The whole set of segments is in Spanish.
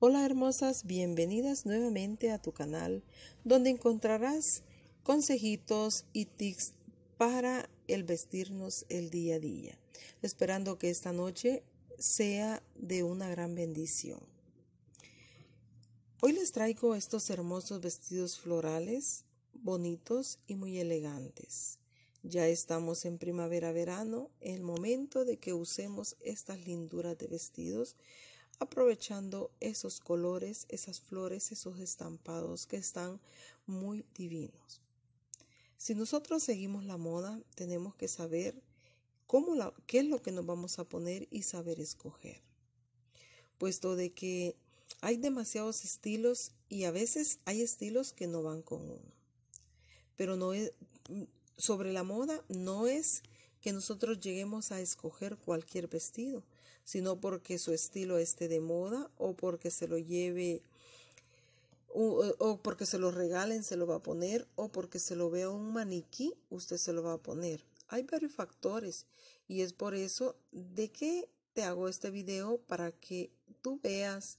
Hola hermosas, bienvenidas nuevamente a tu canal donde encontrarás consejitos y tips para el vestirnos el día a día, esperando que esta noche sea de una gran bendición. Hoy les traigo estos hermosos vestidos florales, bonitos y muy elegantes. Ya estamos en primavera-verano, el momento de que usemos estas linduras de vestidos aprovechando esos colores, esas flores, esos estampados que están muy divinos. Si nosotros seguimos la moda, tenemos que saber cómo la, qué es lo que nos vamos a poner y saber escoger. Puesto de que hay demasiados estilos y a veces hay estilos que no van con uno. Pero no es mm, sobre la moda no es que nosotros lleguemos a escoger cualquier vestido, sino porque su estilo esté de moda o porque se lo lleve o, porque se lo regalen, se lo va a poner, o porque se lo vea un maniquí, usted se lo va a poner. Hay varios factores y es por eso de que te hago este video para que tú veas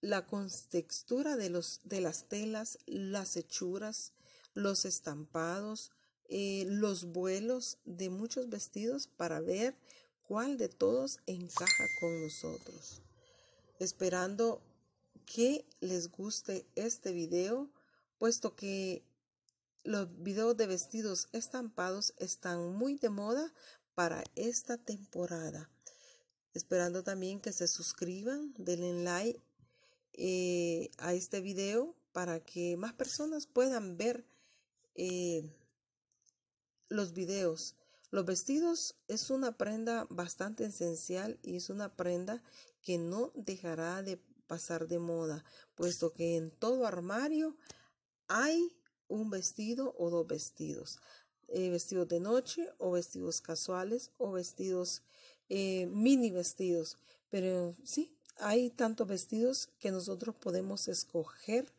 la contextura de, los, de las telas, las hechuras, los estampados, eh, los vuelos de muchos vestidos para ver cuál de todos encaja con nosotros Esperando que les guste este video, puesto que los videos de vestidos estampados están muy de moda para esta temporada. Esperando también que se suscriban, denle like eh, a este video para que más personas puedan ver eh, los videos. Los vestidos es una prenda bastante esencial y es una prenda que no dejará de pasar de moda, puesto que en todo armario hay un vestido o dos vestidos, eh, vestidos de noche o vestidos casuales o vestidos eh, mini vestidos, pero sí, hay tantos vestidos que nosotros podemos escoger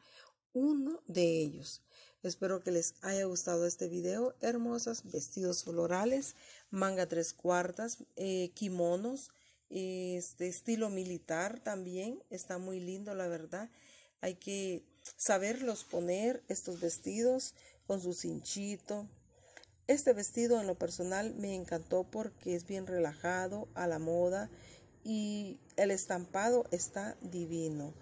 uno de ellos. Espero que les haya gustado este video. Hermosas, vestidos florales, manga tres cuartas, eh, kimonos, este, estilo militar también. Está muy lindo, la verdad. Hay que saberlos poner, estos vestidos, con su cinchito. Este vestido en lo personal me encantó porque es bien relajado, a la moda y el estampado está divino.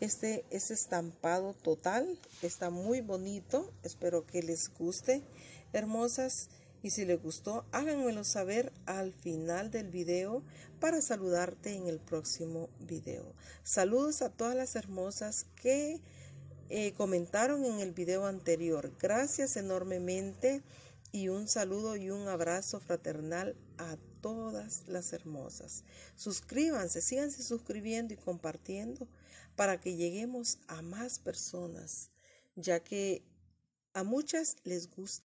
Este es estampado total, está muy bonito, espero que les guste, hermosas. Y si les gustó, háganmelo saber al final del video para saludarte en el próximo video. Saludos a todas las hermosas que eh, comentaron en el video anterior. Gracias enormemente y un saludo y un abrazo fraternal a todas las hermosas. Suscríbanse, síganse suscribiendo y compartiendo para que lleguemos a más personas, ya que a muchas les gusta.